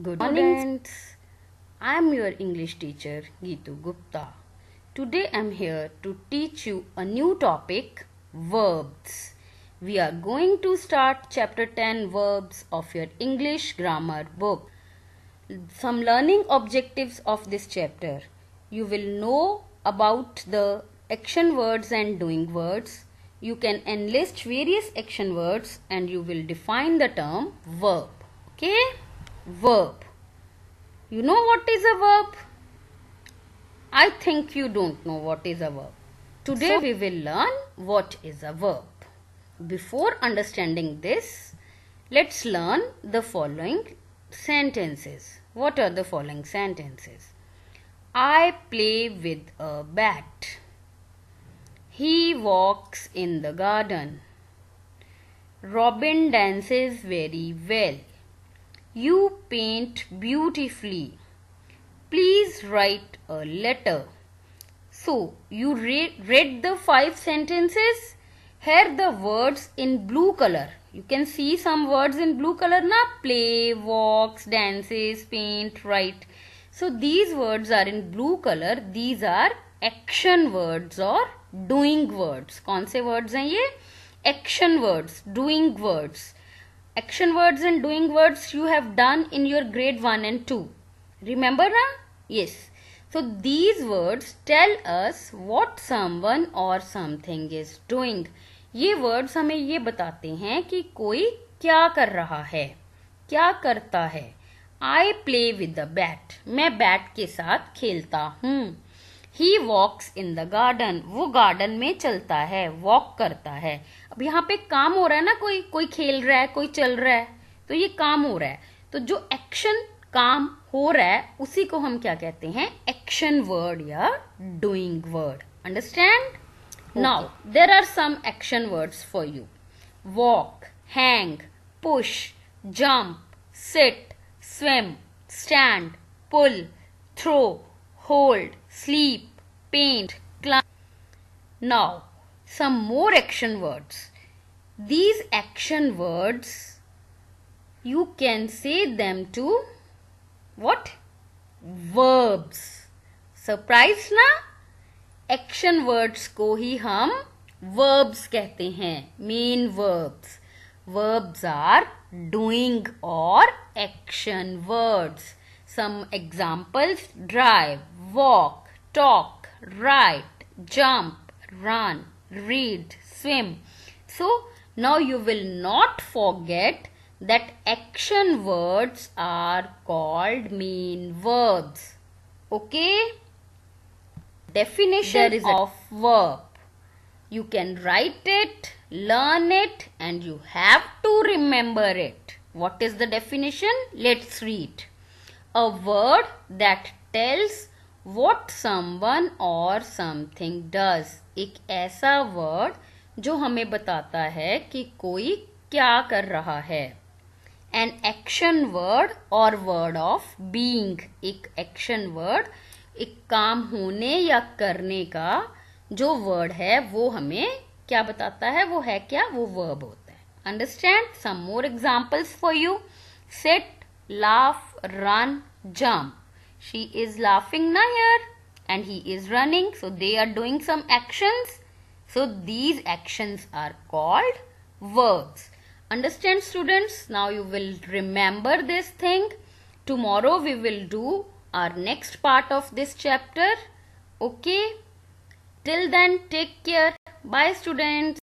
Good morning, I am your English teacher Geetu Gupta. Today I am here to teach you a new topic verbs. We are going to start chapter 10 verbs of your English grammar book. Some learning objectives of this chapter. You will know about the action words and doing words. You can enlist various action words and you will define the term verb. Okay? verb. You know what is a verb? I think you don't know what is a verb. Today so, we will learn what is a verb. Before understanding this, let's learn the following sentences. What are the following sentences? I play with a bat. He walks in the garden. Robin dances very well. You paint beautifully. Please write a letter. So, you re read the five sentences. Here the words in blue color. You can see some words in blue color na play, walks, dances, paint, write. So these words are in blue color. These are action words or doing words. कौन से words हैं ये? Action words, doing words. Action words and doing words you have done in your grade one and two remember ना yes so these words tell us what someone or something is doing ये words हमें ये बताते हैं कि कोई क्या कर रहा है क्या करता है I play with the bat मैं बैट के साथ खेलता हूँ he walks in the garden वो गार्डन में चलता है वॉक करता है अब यहाँ पे काम हो रहा है ना कोई कोई खेल रहा है कोई चल रहा है तो ये काम हो रहा है तो जो एक्शन काम हो रहा है उसी को हम क्या कहते हैं एक्शन वर्ड या doing word understand now there are some action words for you walk hang push jump sit swim stand pull throw hold sleep, paint, climb. Now, some more action words. These action words, you can say them to what? Verbs. Surprise na? Action words ko hi hum verbs kehte hain. Main verbs. Verbs are doing or action words. Some examples drive, walk, talk, write, jump, run, read, swim. So now you will not forget that action words are called mean verbs. Okay? Definition of verb. You can write it, learn it and you have to remember it. What is the definition? Let's read. a word that tells what someone or something does. एक ऐसा word जो हमें बताता है कि कोई क्या कर रहा है an action word or word of being एक एक्शन वर्ड एक काम होने या करने का जो वर्ड है वो हमें क्या बताता है वो है क्या वो वर्ब होता है understand some more examples for you sit laugh run, jump. She is laughing here, and he is running. So they are doing some actions. So these actions are called verbs. Understand students? Now you will remember this thing. Tomorrow we will do our next part of this chapter. Okay? Till then, take care. Bye students.